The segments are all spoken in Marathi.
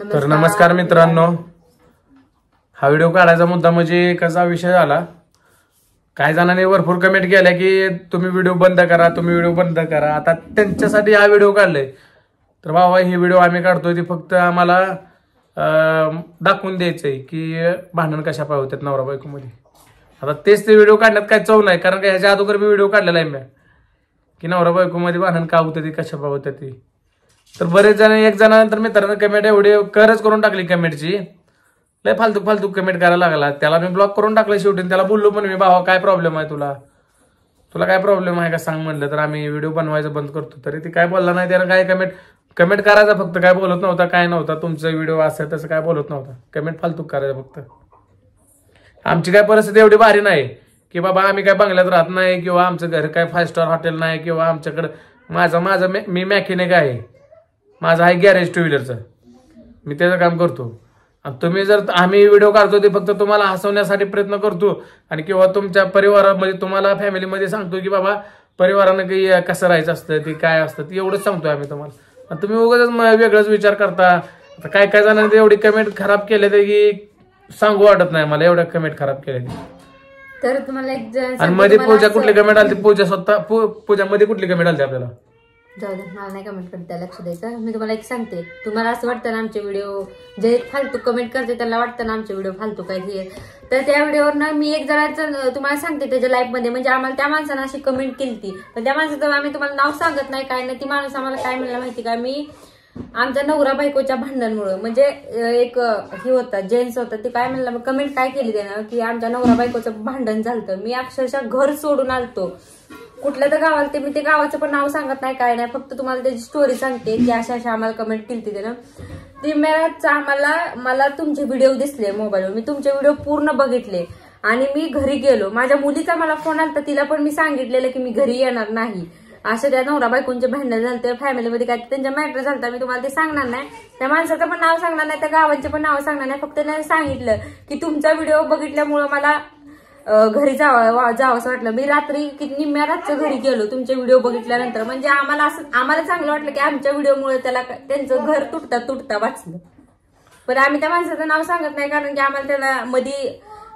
तर नमस्कार मित्रांनो हा व्हिडिओ काढायचा मुद्दा म्हणजे कसा विषय झाला काही जणांनी भरपूर कमेंट केल्या की तुम्ही व्हिडिओ बंद करा तुम्ही व्हिडिओ बंद करा आता त्यांच्यासाठी हा व्हिडिओ काढलाय तर बाबा हे व्हिडिओ आम्ही काढतोय ते फक्त आम्हाला दाखवून द्यायचं आहे की भांडण कशा पाय होतात नवरा बायकोमध्ये आता तेच ते व्हिडिओ काढण्यात काही चव नाही कारण का ह्याच्या अगोदर मी व्हिडिओ काढलेला आहे म्या की नवरा बायकोमध्ये भांडण का होतं ते कशा पाय ते तर बरेच जण एक जणानंतर मित्रांनो कमेंट एवढी करच करून टाकली कमेंटची लय फालतू फालतू कमेंट करायला लागला त्याला मी ब्लॉक करून टाकलं शेवटी त्याला बोललो पण मी भावा काय प्रॉब्लेम आहे तुला तुला काय प्रॉब्लेम आहे का सांग म्हणलं तर आम्ही व्हिडिओ बनवायचं बंद करतो तरी ती काय बोलला नाही त्यानं काय कमेंट कमेंट करायचा फक्त काय बोलत नव्हता काय नव्हता तुमचं व्हिडिओ असेल तसं काय बोलत नव्हता कमेंट फालतू करायचं फक्त आमची काय परिस्थिती एवढी भारी नाही की बाबा आम्ही काय बंगल्यात राहत नाही किंवा आमचं घर काय फाय स्टार हॉटेल नाही किंवा आमच्याकडं माझं माझं मी मॅकेनिक आहे माझं आहे गॅरेज टू व्हीलरचं मी त्याचं काम करतो आणि तुम्ही जर आम्ही व्हिडिओ काढतो ते फक्त तुम्हाला हसवण्यासाठी प्रयत्न करतो आणि किंवा तुमच्या परिवारामध्ये तुम्हाला फॅमिलीमध्ये सांगतो की बाबा परिवारानं काही कसं राहायचं असतं ते काय असतं ते एवढंच सांगतो आम्ही तुम्हाला आणि तुम्ही उगाच वेगळंच विचार करता आता काय काय जणांनी एवढी कमेंट खराब केल्या ते की सांगू वाटत नाही मला एवढ्या कमेंट खराब केल्या तर तुम्हाला एक आणि मध्ये पूजा कुठली कमेंट आली पूजा स्वतः पूजा मध्ये कुठली कमेंट आली आपल्याला जाऊ दे मला नाही कमेंट करता लक्ष द्यायचं मी तुम्हाला एक सांगते तुम्हाला असं वाटतं ना आमचे व्हिडिओ जे फालतू कमेंट करते त्याला वाटतं ना आमचे व्हिडिओ फालतू काय हे तर त्या व्हिडिओवर ना मी एक जणांचं तुम्हाला सांगते त्याच्या लाईफमध्ये म्हणजे आम्हाला त्या माणसानं अशी कमेंट केली ती पण त्या माणसाचं आम्ही तुम्हाला नाव सांगत नाही काय नाही ती माणूस आम्हाला काय म्हणलं माहिती का मी आमच्या नवरा बायकोच्या भांडणमुळं म्हणजे एक हे होता जेन्ट्स होता ते काय म्हणलं कमेंट काय केली त्यानं की आमच्या नवरा बायकोचं भांडण झालं मी अक्षरशः घर सोडून आलतो कुठल्या तर गावाला ते मी ते गावाचं पण नाव सांगत नाही काय नाही फक्त तुम्हाला त्याची स्टोरी सांगते की अशा अशा आम्हाला कमेंट केली तिथे त्यानं ती मॅच आम्हाला मला तुमचे व्हिडिओ दिसले मोबाईलवर मी तुमचे व्हिडिओ पूर्ण बघितले आणि मी घरी गेलो माझ्या मुलीचा मला फोन आला तिला पण मी सांगितलेलं की मी घरी येणार नाही असं त्या नवरा बायकोंचे भांडण झालं तर फॅमिलीमध्ये काय त्यांच्या मॅटर झालं मी तुम्हाला ते सांगणार नाही त्या माणसाचं पण नाव सांगणार नाही त्या गावांचे पण नाव सांगणार नाही फक्त त्यांनी सांगितलं की तुमचा व्हिडिओ बघितल्यामुळं मला घरी जावं जावं असं वाटलं मी रात्री निम्म्या रात्री घरी गेलो तुमचे व्हिडिओ बघितल्यानंतर म्हणजे आम्हाला असं आम्हाला चांगलं वाटलं की आमच्या व्हिडिओमुळे त्याला त्यांचं घर तुटता तुटता वाचलं पण आम्ही त्या माणसाचं नाव सांगत नाही कारण की आम्हाला त्याला मधी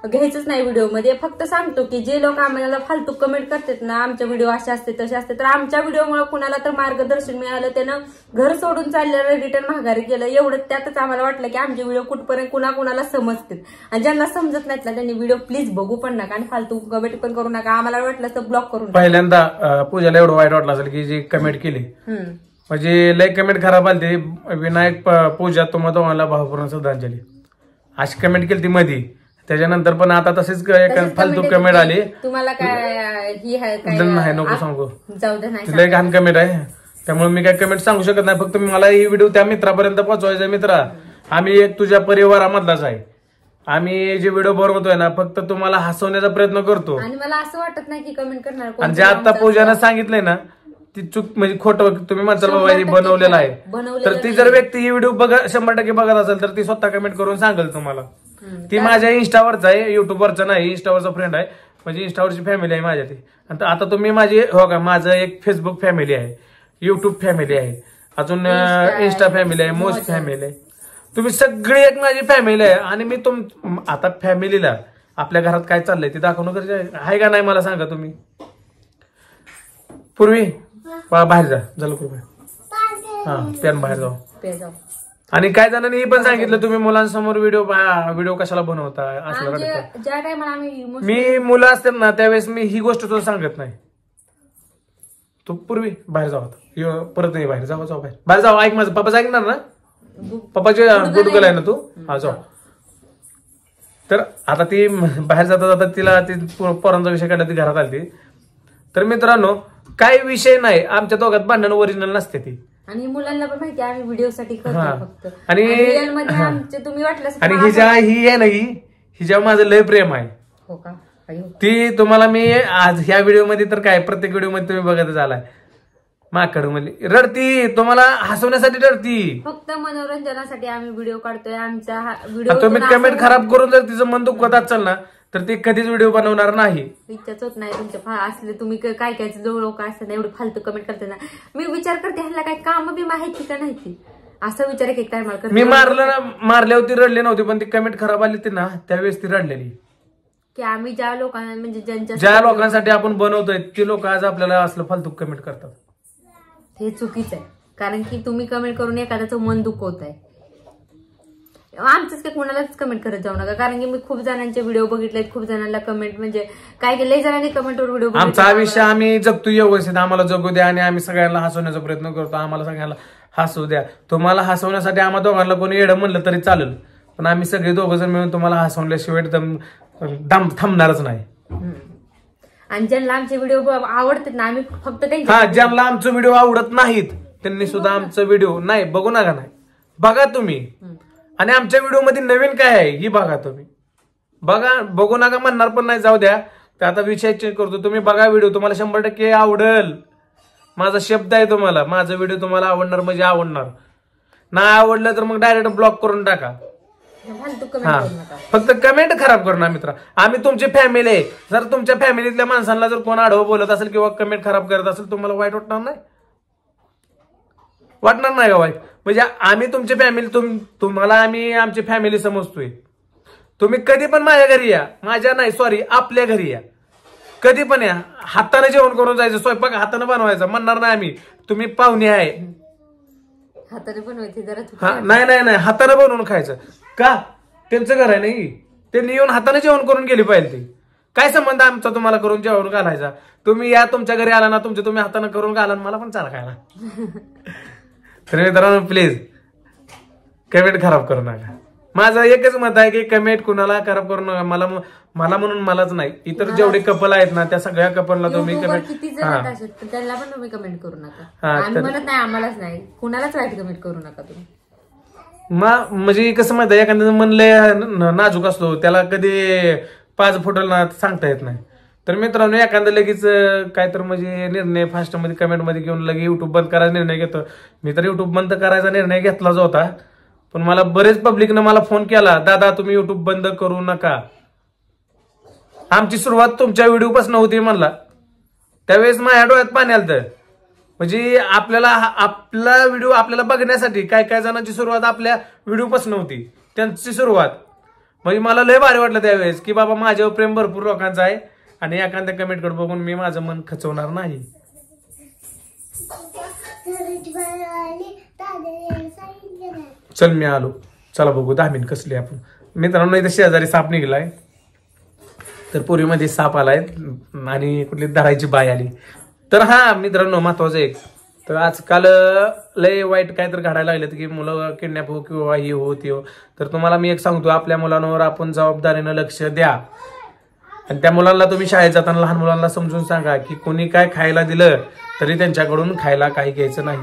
घ्यायचंच नाही व्हिडिओमध्ये फक्त सांगतो की जे लोक आम्हाला फालतू कमेंट करतात ना आमच्या व्हिडिओ असे असते तसे असते तर आमच्या व्हिडिओमुळे कुणाला तर मार्गदर्शन मिळालं त्यानं घर सोडून चाललेलं रिटर्न महागारी केलं एवढं त्यातच आम्हाला वाटलं की आमचे व्हिडिओ कुठपर्यंत कुणा कुणाला समजतील आणि ज्यांना समजत नाहीत त्यांनी व्हिडिओ प्लीज बघू पण नका आणि फालतू कमेंट पण करू नका आम्हाला वाटलं तर ब्लॉक करून पहिल्यांदा पूजाला एवढं वाईट वाटलं असेल की जी कमेंट केली म्हणजे लय कमेंट खराब आली विनायक पूजा तुम्हाला भावपूर्ण श्रद्धांजली अशी कमेंट केली ती मधी त्याच्यानंतर पण आता तसेच फालतू कमेंट आली तुम्हाला काय नाही नको सांगू जाऊ एक घाण कमेंट आहे त्यामुळे मी काय कमेंट सांगू शकत नाही फक्त मला ही व्हिडिओ त्या मित्रापर्यंत पोहोचवायचा मित्रा आम्ही एक तुझ्या परिवारामधलाच आहे आम्ही जे व्हिडिओ बनवतोय ना फक्त तुम्हाला हसवण्याचा प्रयत्न करतो आणि मला असं वाटत नाही की कमेंट करणार आणि जे आता पूजानं सांगितलंय ना ती चूक म्हणजे खोटं तुम्ही माझा बाबा बनवलेला आहे तर ती जर व्यक्ती ही व्हिडिओ बघा शंभर टक्के बघत असेल तर ती स्वतः कमेंट करून सांगेल तुम्हाला ती माझ्या इंस्टावरचा आहे युट्यूबवरचा नाही इंस्टावरचा फ्रेंड आहे म्हणजे इंस्टावरची फॅमिली आहे माझ्या ती आणि आता तुम्ही माझी हो का माझं एक फेसबुक फॅमिली आहे युट्यूब फॅमिली आहे अजून इंस्टा फॅमिली आहे मोस्ट फॅमिली आहे तुम्ही सगळी एक माझी फॅमिली आहे आणि मी तुम आता फॅमिलीला आपल्या घरात काय चाललंय ते दाखवणं गरजे आहे का नाही मला सांगा तुम्ही पूर्वी बाहेर जा झालं पूर्वी हा पेन बाहेर जाऊ आणि काय जणांनी हे पण सांगितलं तुम्ही मुलांसमोर व्हिडिओ व्हिडिओ कशाला बनवता असं मी मुलं असतात ना त्यावेळेस मी ही गोष्ट तुला सांगत नाही तू पूर्वी बाहेर जाऊ परत नाही बाहेर जाऊ जाऊ बाहेर बाहेर जाऊ ऐक माझं पप्पा ऐकणार ना पप्पाची पप्पाचे गुडगल आहे ना तू हा जाऊ तर आता ती बाहेर जाता जाता तिला ती पोरांचा विषय काढला ती घरात आली तर मित्रांनो काही विषय नाही आमच्या दोघात भांडण ओरिजिनल नसते ती आणि मुलांना पण माहिती आम्ही साठी करतो फक्त आणि real मध्ये आमचे तुम्ही वाटलं आणि हिजा ही आहे ना ही हिजा माझं लय प्रेम आहे हो का ती तुम्हाला मी आज ह्या व्हिडिओ मध्ये तर काय प्रत्येक व्हिडिओ मध्ये तुम्ही बघत झालाय माकड म्हणजे रडती तुम्हाला हसवण्यासाठी रडती फक्त मनोरंजनासाठी आम्ही व्हिडिओ काढतोय आमचा हा व्हिडिओ तुम्ही कमेंट खराब करून जर तिचं मन दुखवतात असेल ना तर ते कधीच व्हिडिओ बनवणार नाही विचारत नाही तुमच्या फा- असले तुम्ही काय काय जवळ लोक असतात एवढं फालतू कमेंट करते ना मी विचार करते ह्याला काय काम बी माहिती का नाही असं असा विचार एक काय मला मी मारलं ना मारल्या होती रडले नव्हते पण ती कमेंट खराब आली होती ना त्यावेळेस ती रडलेली की आम्ही ज्या लोकांना म्हणजे ज्यांच्या ज्या लोकांसाठी आपण बनवतोय ते लोक आज आपल्याला असलं फालतू कमेंट करतात हे चुकीच आहे कारण की तुम्ही कमेंट करून एखाद्याचं मन दुखवत आहे आमचंच काही कोणालाच कमेंट करत जाऊ नका कारण की मी खूप जणांचे व्हिडिओ बघितले खूप जणांना कमेंट म्हणजे काय केलंय जणांनी कमेंटवर व्हिडिओ आमचा विषय आम्ही जगतो व्यवस्थित आम्हाला जगू द्या आणि आम्ही सगळ्यांना हसवण्याचा प्रयत्न करतो आम्हाला सगळ्यांना हसू द्या तुम्हाला हसवण्यासाठी आम्हाला दोघांना कोणी येडं म्हणलं तरी चालेल पण आम्ही सगळे दोघं जण मिळून तुम्हाला हसवल्याशिवाय दम थांबणारच नाही आणि ज्यांना आमचे व्हिडिओ आवडतात ना आम्ही फक्त काही ज्यांना आमचे व्हिडिओ आवडत नाहीत त्यांनी सुद्धा आमचा व्हिडिओ नाही बघू नका नाही बघा तुम्ही आणि आमच्या व्हिडिओमध्ये नवीन काय आहे ही बघा तुम्ही बघा बघू नका म्हणणार पण नाही जाऊ द्या तर आता विषय चेंज करतो तुम्ही बघा व्हिडिओ तुम्हाला शंभर टक्के आवडेल माझा शब्द आहे तुम्हाला माझा व्हिडिओ तुम्हाला आवडणार म्हणजे आवडणार नाही आवडलं तर मग डायरेक्ट ब्लॉक करून टाका हा फक्त कमेंट खराब करणार मित्र आम्ही तुमची फॅमिली आहे जर तुमच्या फॅमिलीतल्या माणसांना जर कोण आढव बोलत असेल किंवा कमेंट खराब करत असेल तुम्हाला वाईट वाटणार नाही वाटणार नाही का वाईट म्हणजे आम्ही तुमची फॅमिली तुम तुम्हाला आम्ही आमची फॅमिली समजतोय तुम्ही कधी पण माझ्या घरी या माझ्या नाही सॉरी आपल्या घरी या कधी पण या हाताने जेवण करून जायचं स्वयंपाक हाताने बनवायचं म्हणणार नाही आम्ही तुम्ही पाहुणे आहे हाताने बनवायचे नाही नाही नाही हाताने बनवून खायचं का त्यांचं घर आहे नाही त्यांनी येऊन हाताने जेवण करून गेली पाहिजे ती काय संबंध आमचा तुम्हाला करून जेवण घालायचा तुम्ही या तुमच्या घरी आला ना तुमच्या तुम्ही हाताने करून घाला मला पण चाल खायला तर मित्रांनो प्लीज कमेंट खराब करू नका माझं एकच मत आहे की कमेंट कुणाला खराब करू नका मला मला म्हणून मलाच नाही इतर जेवढे कपल आहेत ना त्या सगळ्या कपलला तुम्ही कमेंट कमेंट करू नका हा, नाही आम्हालाच नाही कुणालाच वाईट कमेंट करू नका तुम्ही म्हणजे कसं माहिती आहे म्हणले नाजूक असतो त्याला कधी पाच फुटल ना सांगता येत नाही तर मित्रांनो एखादा लगेच काय तर म्हणजे निर्णय फास्टमध्ये कमेंटमध्ये घेऊन लगे युट्यूब बंद करायचा निर्णय घेतो मी तर युट्यूब बंद करायचा निर्णय घेतलाच होता पण मला बरेच पब्लिकनं मला फोन केला दादा तुम्ही युट्यूब बंद करू नका आमची सुरुवात तुमच्या व्हिडिओपासून होती म्हणला त्यावेळेस माझ्या डोळ्यात पाणी आलं तर म्हणजे आपल्याला आपला व्हिडिओ आपल्याला बघण्यासाठी काय काय जणांची सुरुवात आपल्या व्हिडिओपासून होती त्यांची सुरुवात म्हणजे मला लय भारी वाटलं त्यावेळेस की बाबा माझ्यावर प्रेम भरपूर लोकांचं आहे आणि एखाद्या कमेंटकडे बघून मी माझं मन खचवणार नाही चल मी आलो चला बघू दहा मिनिट कसली आपण मित्रांनो इथे शेजारी साप निघलाय तर पूर्वीमध्ये साप आलाय आणि कुठली धरायची बाय आली तर हा मित्रांनो महत्वाचं एक तर आजकाल लय वाईट काय तर घडायला लागलं की मुलं किडनॅप हो किंवा ही हो ती हो तर तुम्हाला मी एक सांगतो आपल्या मुलांवर आपण जबाबदारीनं लक्ष द्या आणि त्या मुलांना तुम्ही शाळेत जाताना लहान मुलांना समजून सांगा की कोणी काय खायला दिलं तरी त्यांच्याकडून खायला काही घ्यायचं नाही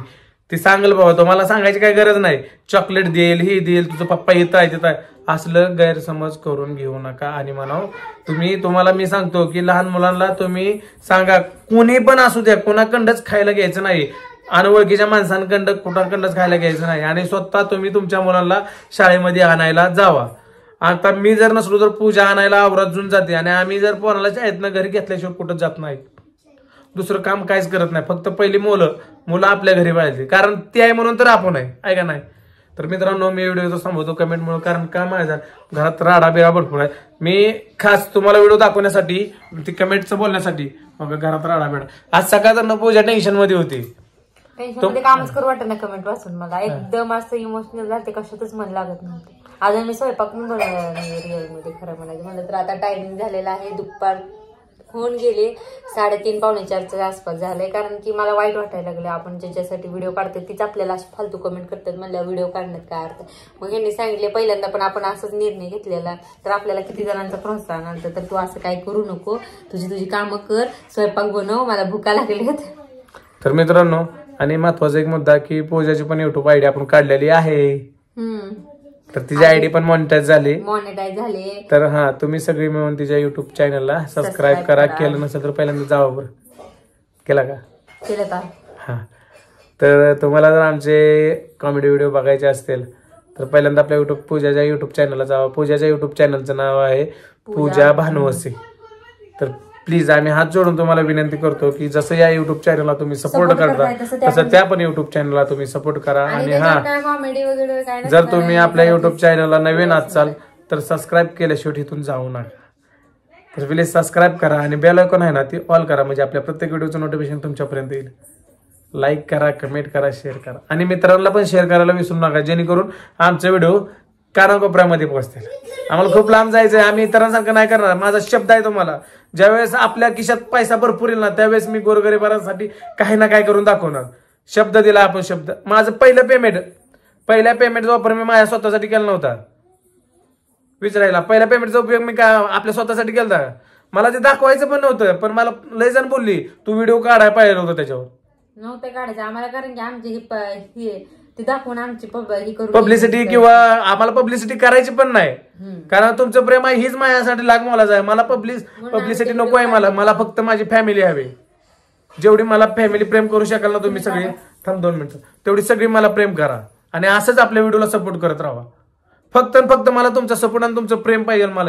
ते सांगल बाबा तुम्हाला सांगायची काही गरज नाही चॉकलेट देईल हे देईल तुझं पप्पा येत आहे तिथं असलं गैरसमज करून घेऊ नका आणि म्हणाव तुम्ही तुम्हाला मी सांगतो की लहान मुलांना तुम्ही सांगा कोणी पण असू द्या कोणाकडंच खायला घ्यायचं नाही अनवळखीच्या माणसांकडं कुठाकडंच खायला घ्यायचं नाही आणि स्वतः तुम्ही तुमच्या मुलांना शाळेमध्ये आणायला जावा आता मी जर नसलो तर पूजा आणायला आवराजून जाते आणि आम्ही जर पोराला आहेत ना घरी घेतल्याशिवाय कुठं जात नाही दुसरं काम काहीच करत नाही फक्त पहिली मुलं मुलं आपल्या घरी पाहिजे कारण ती आहे म्हणून तर आपण आहे ऐका नाही तर मित्रांनो मी व्हिडिओ कमेंट कमेंटमुळे कारण का माझ्या घरात राडा बिरा भरपूर आहे मी खास तुम्हाला व्हिडिओ दाखवण्यासाठी ती कमेंटचं बोलण्यासाठी मग घरात राडा बिडा आज सकाळ तर पूजा टेन्शनमध्ये होती कामच करू वाटत ना कमेंट वाचून मला एकदम असं इमोशनल झालं कशातच मन लागत नव्हतं आता मी स्वयंपाक पण बनवला नाही मध्ये खरं म्हणायचं म्हणलं तर आता टायमिंग झालेला आहे दुपार होऊन गेले साडेतीन पावणे चारच्या आसपास झालंय कारण की मला वाईट वाटायला लागलं आपण ज्याच्यासाठी व्हिडिओ काढतो तीच आपल्याला अशी फालतू कमेंट करतात म्हणल्या व्हिडिओ काढण्यात काय अर्थ मग यांनी सांगितले पहिल्यांदा पण आपण असाच निर्णय घेतलेला तर आपल्याला किती जणांचा प्रोत्साहन तर तू असं काय करू नको तुझी तुझी कामं कर स्वयंपाक बनव मला भुका लागली तर मित्रांनो आणि महत्वाचा एक मुद्दा की पूजाची पण युट्यूब आयडी आपण काढलेली आहे तर तिची आयडी पण मॉनिटाईज झाली मॉनिटाईज झाली तर हा तुम्ही सगळी मिळून तिच्या युट्यूब चॅनलला सबस्क्राईब करा केलं नसेल तर पहिल्यांदा जावं बरं केला का हा तर तुम्हाला जर आमचे कॉमेडी व्हिडिओ बघायचे असतील तर पहिल्यांदा आपल्या युट्यूब पूजाच्या युट्यूब चॅनलला जावं पूजाच्या युट्यूब चॅनलचं नाव आहे पूजा भानुवसी तर प्लीज आम्ही हात जोडून तुम्हाला विनंती करतो की जसं या युट्यूब चॅनलला तुम्ही सपोर्ट करता तसं त्या पण युट्यूब चॅनलला तुम्ही सपोर्ट करा आणि हा जर तुम्ही आपल्या युट्यूब चॅनलला नवीन असाल तर सबस्क्राईब केल्याशिवाय इथून जाऊ नका तर प्लीज सबस्क्राईब करा आणि बेल आयकॉन आहे ना ती ऑल करा म्हणजे आपल्या प्रत्येक व्हिडिओचं नोटिफिकेशन तुमच्यापर्यंत येईल लाईक करा कमेंट करा शेअर करा आणि मित्रांना पण शेअर करायला विसरू नका जेणेकरून आमचे व्हिडिओ कोपऱ्यामध्ये पोहोचतील आम्हाला खूप लांब जायचंय आम्ही इतरांसारखं नाही करणार माझा शब्द आहे तुम्हाला ज्यावेळेस आपल्या खिशात पैसा भरपूर येईल ना त्यावेळेस मी गोरगरीबांसाठी काही ना काही करून दाखवणार शब्द दिला आपण शब्द माझं पहिलं पेमेंट पहिल्या पेमेंटचा वापर मी माझ्या स्वतःसाठी केला नव्हता विचारायला पहिल्या पेमेंटचा उपयोग मी का आपल्या स्वतःसाठी केला मला ते दाखवायचं पण नव्हतं पण मला लय जण बोलली तू व्हिडिओ काढाय पाहिलं होतं त्याच्यावर नव्हतं काढायचं आम्हाला कारण की आमची ते दाखवून आमची पब्लिसिटी किंवा आम्हाला पब्लिसिटी करायची पण नाही कारण तुमचं प्रेम आहे हीच माझ्यासाठी लाग आहे मला पब्लिस पब्लिसिटी नको आहे मला मला फक्त माझी फॅमिली हवी जेवढी मला फॅमिली प्रेम करू शकाल ना तुम्ही सगळी थांब दोन मिनिट तेवढी सगळी मला प्रेम करा आणि असंच आपल्या व्हिडिओला सपोर्ट करत राहा फक्त फक्त मला तुमचा सपोर्ट आणि तुमचं प्रेम पाहिजे मला